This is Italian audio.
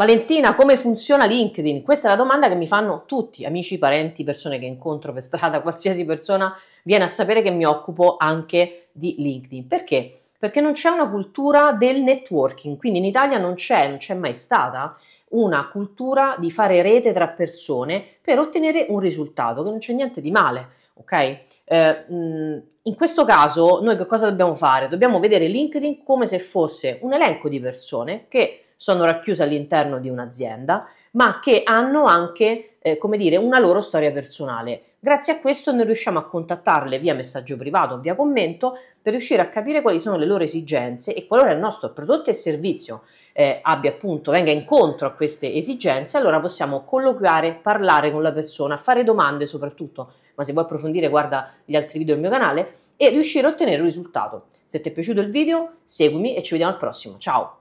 Valentina, come funziona LinkedIn? Questa è la domanda che mi fanno tutti, amici, parenti, persone che incontro per strada, qualsiasi persona viene a sapere che mi occupo anche di LinkedIn. Perché? Perché non c'è una cultura del networking, quindi in Italia non c'è, non c'è mai stata una cultura di fare rete tra persone per ottenere un risultato, che non c'è niente di male, ok? Eh, mm, in questo caso noi che cosa dobbiamo fare? Dobbiamo vedere LinkedIn come se fosse un elenco di persone che sono racchiuse all'interno di un'azienda, ma che hanno anche, eh, come dire, una loro storia personale. Grazie a questo noi riusciamo a contattarle via messaggio privato o via commento per riuscire a capire quali sono le loro esigenze e qualora il nostro prodotto e servizio eh, abbia appunto, venga incontro a queste esigenze, allora possiamo colloquiare, parlare con la persona, fare domande soprattutto, ma se vuoi approfondire guarda gli altri video del mio canale e riuscire a ottenere un risultato. Se ti è piaciuto il video seguimi e ci vediamo al prossimo, ciao!